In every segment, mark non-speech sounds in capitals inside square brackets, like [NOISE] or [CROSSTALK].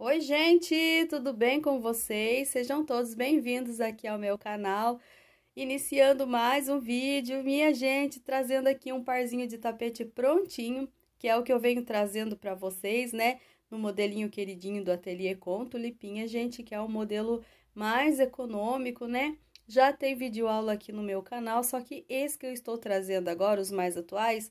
Oi, gente, tudo bem com vocês? Sejam todos bem-vindos aqui ao meu canal. Iniciando mais um vídeo, minha gente, trazendo aqui um parzinho de tapete prontinho, que é o que eu venho trazendo para vocês, né? No modelinho queridinho do Ateliê Conto Lipinha, gente, que é o um modelo mais econômico, né? Já tem vídeo aula aqui no meu canal, só que esse que eu estou trazendo agora, os mais atuais,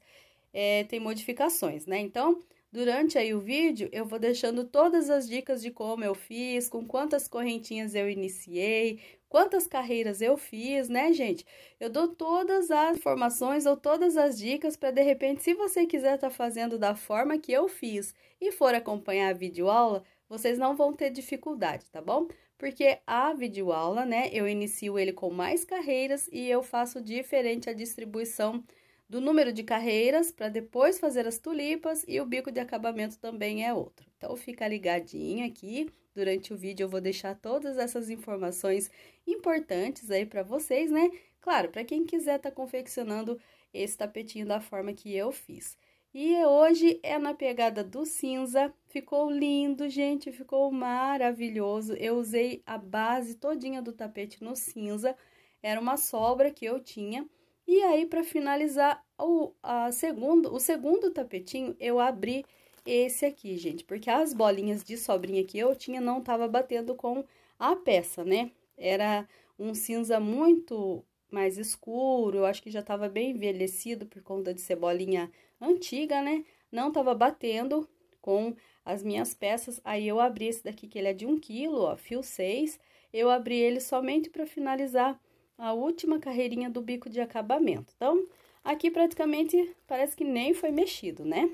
é, tem modificações, né? Então, Durante aí o vídeo, eu vou deixando todas as dicas de como eu fiz, com quantas correntinhas eu iniciei, quantas carreiras eu fiz, né, gente? Eu dou todas as informações ou todas as dicas para de repente, se você quiser estar tá fazendo da forma que eu fiz e for acompanhar a videoaula, vocês não vão ter dificuldade, tá bom? Porque a videoaula, né, eu inicio ele com mais carreiras e eu faço diferente a distribuição do número de carreiras para depois fazer as tulipas e o bico de acabamento também é outro. Então fica ligadinha aqui, durante o vídeo eu vou deixar todas essas informações importantes aí para vocês, né? Claro, para quem quiser tá confeccionando esse tapetinho da forma que eu fiz. E hoje é na pegada do cinza, ficou lindo, gente, ficou maravilhoso. Eu usei a base todinha do tapete no cinza, era uma sobra que eu tinha, e aí, para finalizar o, a segundo, o segundo tapetinho, eu abri esse aqui, gente. Porque as bolinhas de sobrinha que eu tinha não tava batendo com a peça, né? Era um cinza muito mais escuro, eu acho que já tava bem envelhecido por conta de ser bolinha antiga, né? Não tava batendo com as minhas peças. Aí, eu abri esse daqui, que ele é de 1 um quilo, ó, fio 6. Eu abri ele somente para finalizar a última carreirinha do bico de acabamento. Então, aqui praticamente parece que nem foi mexido, né?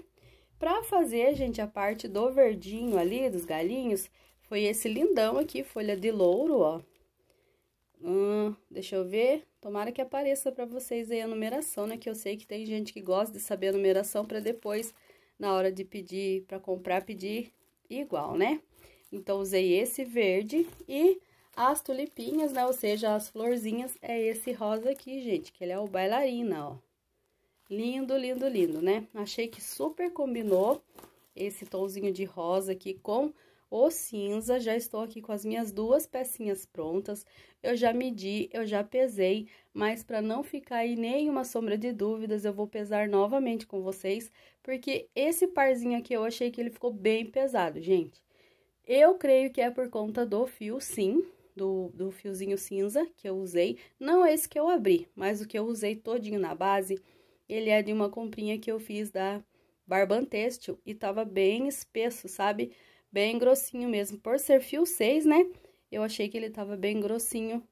Pra fazer, gente, a parte do verdinho ali, dos galinhos, foi esse lindão aqui, folha de louro, ó. Hum, deixa eu ver. Tomara que apareça pra vocês aí a numeração, né? Que eu sei que tem gente que gosta de saber a numeração pra depois, na hora de pedir, pra comprar, pedir igual, né? Então, usei esse verde e as tulipinhas, né, ou seja, as florzinhas, é esse rosa aqui, gente, que ele é o bailarina, ó. Lindo, lindo, lindo, né? Achei que super combinou esse tomzinho de rosa aqui com o cinza. Já estou aqui com as minhas duas pecinhas prontas. Eu já medi, eu já pesei, mas para não ficar aí nenhuma sombra de dúvidas, eu vou pesar novamente com vocês, porque esse parzinho aqui eu achei que ele ficou bem pesado, gente. Eu creio que é por conta do fio, sim, do, do fiozinho cinza que eu usei, não é esse que eu abri, mas o que eu usei todinho na base, ele é de uma comprinha que eu fiz da Barban Têxtil e tava bem espesso, sabe? Bem grossinho mesmo, por ser fio 6, né? Eu achei que ele tava bem grossinho,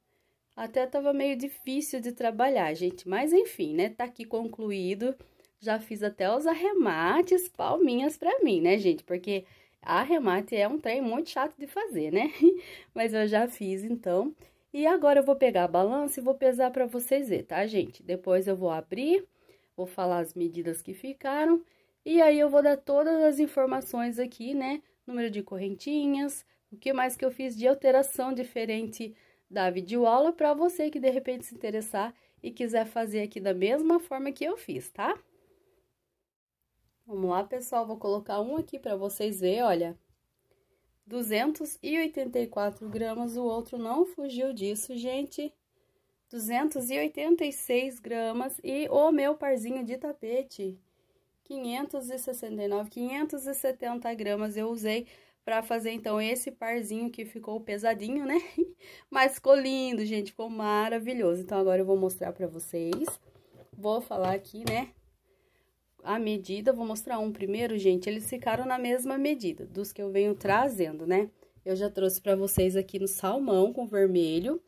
até tava meio difícil de trabalhar, gente, mas enfim, né? Tá aqui concluído, já fiz até os arremates, palminhas pra mim, né, gente? Porque Arremate é um trem muito chato de fazer, né? [LAUGHS] Mas eu já fiz, então. E agora eu vou pegar a balança e vou pesar para vocês ver, tá, gente? Depois eu vou abrir, vou falar as medidas que ficaram. E aí eu vou dar todas as informações aqui, né? Número de correntinhas, o que mais que eu fiz de alteração diferente da videoaula para você que de repente se interessar e quiser fazer aqui da mesma forma que eu fiz, tá? Vamos lá, pessoal, vou colocar um aqui para vocês verem, olha. 284 gramas, o outro não fugiu disso, gente. 286 gramas e o meu parzinho de tapete, 569, 570 gramas eu usei para fazer, então, esse parzinho que ficou pesadinho, né? [LAUGHS] Mas ficou lindo, gente, ficou maravilhoso. Então, agora eu vou mostrar para vocês. Vou falar aqui, né, a medida, vou mostrar um primeiro, gente, eles ficaram na mesma medida dos que eu venho trazendo, né? Eu já trouxe para vocês aqui no salmão com vermelho,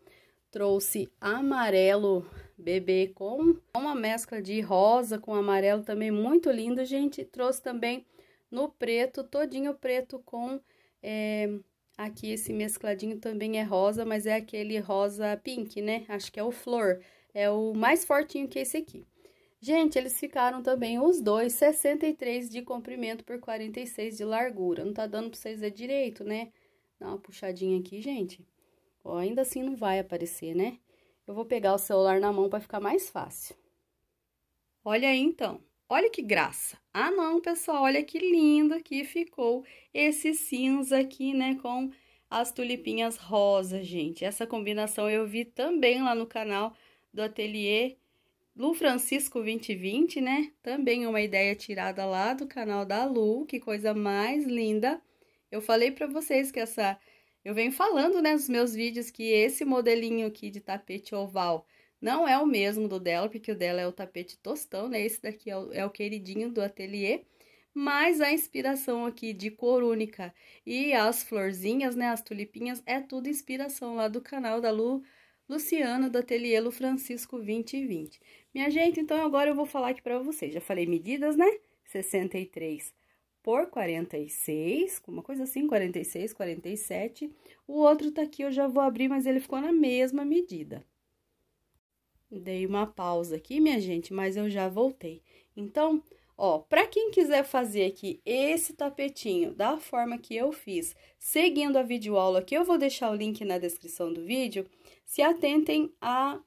trouxe amarelo bebê com uma mescla de rosa com amarelo também muito lindo, gente. Trouxe também no preto, todinho preto com é, aqui esse mescladinho também é rosa, mas é aquele rosa pink, né? Acho que é o flor, é o mais fortinho que esse aqui. Gente, eles ficaram também os dois, 63 de comprimento por 46 de largura. Não tá dando pra vocês ver direito, né? Dá uma puxadinha aqui, gente. Ó, ainda assim não vai aparecer, né? Eu vou pegar o celular na mão pra ficar mais fácil. Olha aí, então. Olha que graça. Ah, não, pessoal, olha que lindo que ficou esse cinza aqui, né, com as tulipinhas rosa, gente. Essa combinação eu vi também lá no canal do Ateliê Lu Francisco 2020, né? Também uma ideia tirada lá do canal da Lu, que coisa mais linda. Eu falei para vocês que essa eu venho falando, né, nos meus vídeos que esse modelinho aqui de tapete oval não é o mesmo do dela, porque o dela é o tapete tostão, né? Esse daqui é o, é o queridinho do ateliê. Mas a inspiração aqui de cor única e as florzinhas, né, as tulipinhas, é tudo inspiração lá do canal da Lu Luciana, do Atelielo Francisco 2020. Minha gente, então agora eu vou falar aqui para vocês. Já falei medidas, né? 63 por 46, uma coisa assim, 46, 47. O outro tá aqui, eu já vou abrir, mas ele ficou na mesma medida. Dei uma pausa aqui, minha gente, mas eu já voltei. Então, Ó, para quem quiser fazer aqui esse tapetinho da forma que eu fiz, seguindo a videoaula que eu vou deixar o link na descrição do vídeo, se atentem a,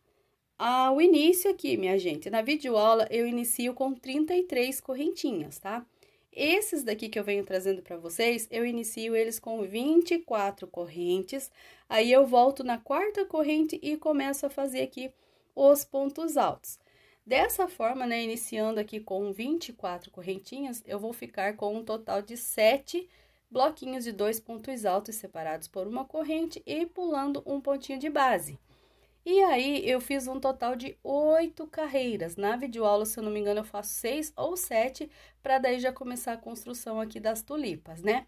ao início aqui, minha gente. Na videoaula eu inicio com 33 correntinhas, tá? Esses daqui que eu venho trazendo para vocês, eu inicio eles com 24 correntes, aí eu volto na quarta corrente e começo a fazer aqui os pontos altos. Dessa forma, né, iniciando aqui com 24 correntinhas, eu vou ficar com um total de 7 bloquinhos de dois pontos altos separados por uma corrente e pulando um pontinho de base. E aí, eu fiz um total de oito carreiras. Na videoaula, se eu não me engano, eu faço seis ou sete, para daí já começar a construção aqui das tulipas, né?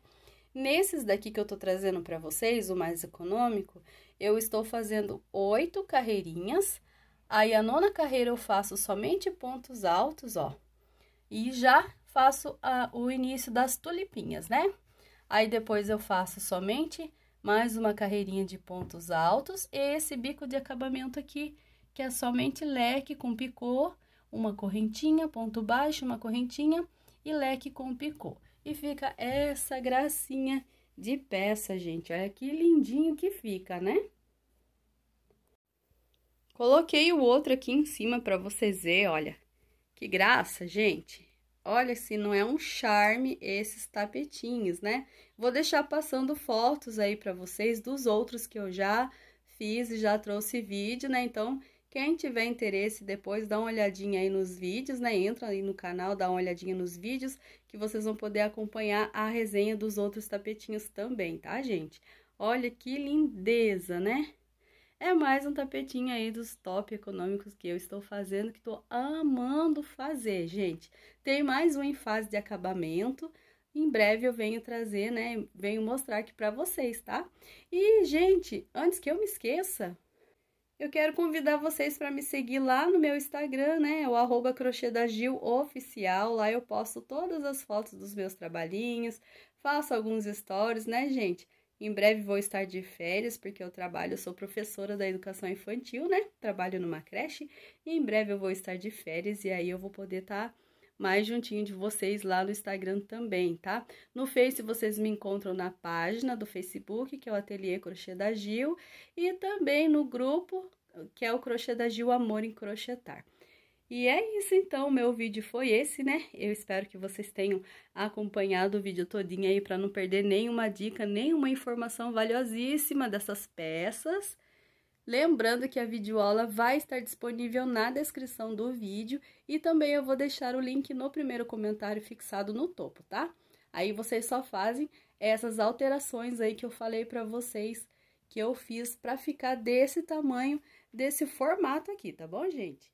Nesses daqui que eu tô trazendo para vocês, o mais econômico, eu estou fazendo oito carreirinhas, Aí, a nona carreira eu faço somente pontos altos, ó. E já faço a, o início das tulipinhas, né? Aí, depois eu faço somente mais uma carreirinha de pontos altos e esse bico de acabamento aqui, que é somente leque com picô, uma correntinha, ponto baixo, uma correntinha e leque com picô. E fica essa gracinha de peça, gente. Olha que lindinho que fica, né? Coloquei o outro aqui em cima para vocês verem, olha. Que graça, gente. Olha se não é um charme esses tapetinhos, né? Vou deixar passando fotos aí para vocês dos outros que eu já fiz e já trouxe vídeo, né? Então, quem tiver interesse, depois dá uma olhadinha aí nos vídeos, né? Entra aí no canal, dá uma olhadinha nos vídeos, que vocês vão poder acompanhar a resenha dos outros tapetinhos também, tá, gente? Olha que lindeza, né? é mais um tapetinho aí dos top econômicos que eu estou fazendo, que estou amando fazer, gente. Tem mais um em fase de acabamento, em breve eu venho trazer, né, venho mostrar aqui para vocês, tá? E, gente, antes que eu me esqueça, eu quero convidar vocês para me seguir lá no meu Instagram, né? É o arroba crochê da Gil oficial. Lá eu posto todas as fotos dos meus trabalhinhos, faço alguns stories, né, gente? Em breve vou estar de férias, porque eu trabalho, sou professora da educação infantil, né? Trabalho numa creche. E em breve eu vou estar de férias e aí eu vou poder estar. Tá mais juntinho de vocês lá no Instagram também, tá? No Face vocês me encontram na página do Facebook, que é o Ateliê Crochê da Gil, e também no grupo, que é o Crochê da Gil Amor em Crochetar. E é isso então, meu vídeo foi esse, né? Eu espero que vocês tenham acompanhado o vídeo todinho aí para não perder nenhuma dica, nenhuma informação valiosíssima dessas peças. Lembrando que a videoaula vai estar disponível na descrição do vídeo e também eu vou deixar o link no primeiro comentário fixado no topo, tá? Aí vocês só fazem essas alterações aí que eu falei para vocês que eu fiz para ficar desse tamanho, desse formato aqui, tá bom, gente?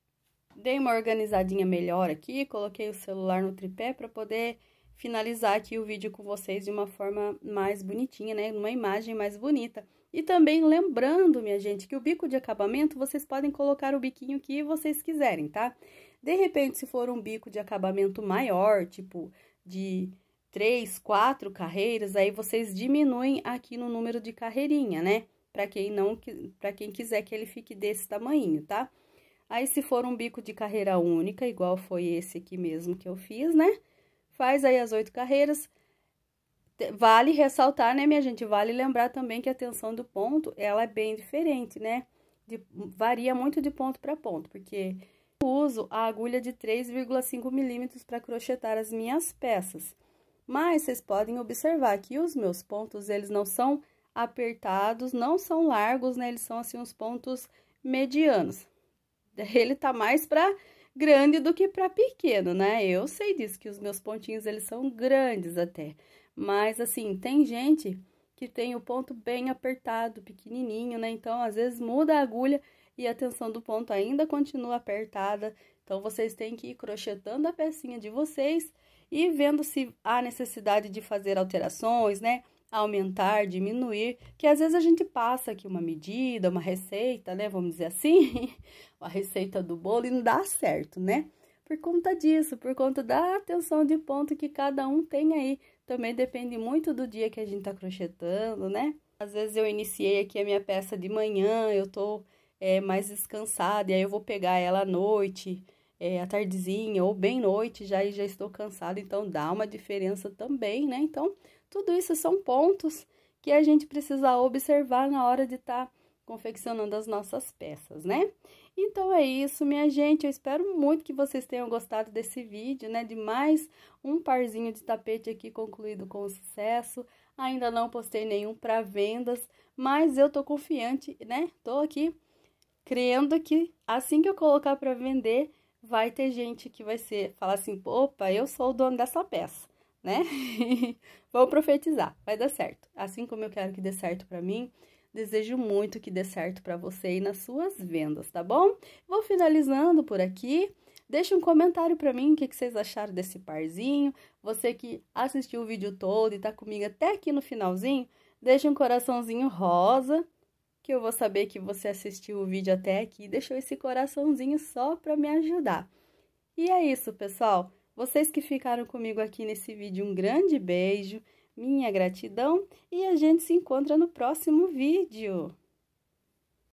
Dei uma organizadinha melhor aqui, coloquei o celular no tripé para poder finalizar aqui o vídeo com vocês de uma forma mais bonitinha, né? Uma imagem mais bonita. E também lembrando, minha gente, que o bico de acabamento, vocês podem colocar o biquinho que vocês quiserem, tá? De repente, se for um bico de acabamento maior, tipo de três, quatro carreiras, aí vocês diminuem aqui no número de carreirinha, né? Para quem não, para quem quiser que ele fique desse tamanho, tá? Aí, se for um bico de carreira única, igual foi esse aqui mesmo que eu fiz, né? Faz aí as oito carreiras. Vale ressaltar, né, minha gente? Vale lembrar também que a tensão do ponto, ela é bem diferente, né? De, varia muito de ponto para ponto, porque eu uso a agulha de 3,5 milímetros para crochetar as minhas peças. Mas, vocês podem observar que os meus pontos, eles não são apertados, não são largos, né? Eles são, assim, uns pontos medianos. [LAUGHS] ele tá mais para grande do que para pequeno, né? Eu sei disso, que os meus pontinhos, eles são grandes até. Mas, assim, tem gente que tem o ponto bem apertado, pequenininho, né? Então, às vezes, muda a agulha e a tensão do ponto ainda continua apertada. Então, vocês têm que ir crochetando a pecinha de vocês e vendo se há necessidade de fazer alterações, né? aumentar, diminuir, que às vezes a gente passa aqui uma medida, uma receita, né? Vamos dizer assim, [LAUGHS] a receita do bolo e não dá certo, né? Por conta disso, por conta da atenção de ponto que cada um tem aí. Também depende muito do dia que a gente tá crochetando, né? Às vezes eu iniciei aqui a minha peça de manhã, eu tô é, mais descansada, e aí eu vou pegar ela à noite é, à tardezinha ou bem noite, já, já estou cansado, então dá uma diferença também, né? Então, tudo isso são pontos que a gente precisa observar na hora de estar tá confeccionando as nossas peças, né? Então é isso, minha gente. Eu espero muito que vocês tenham gostado desse vídeo, né? De mais um parzinho de tapete aqui concluído com sucesso. Ainda não postei nenhum para vendas, mas eu tô confiante, né? Tô aqui crendo que assim que eu colocar para vender, vai ter gente que vai ser, falar assim, opa, eu sou o dono dessa peça, né? [LAUGHS] Vou profetizar, vai dar certo. Assim como eu quero que dê certo para mim, desejo muito que dê certo para você e nas suas vendas, tá bom? Vou finalizando por aqui. Deixe um comentário para mim o que, que, vocês acharam desse parzinho. Você que assistiu o vídeo todo e tá comigo até aqui no finalzinho, deixe um coraçãozinho rosa que eu vou saber que você assistiu o vídeo até aqui e deixou esse coraçãozinho só para me ajudar. E é isso, pessoal. Vocês que ficaram comigo aqui nesse vídeo, um grande beijo, minha gratidão e a gente se encontra no próximo vídeo.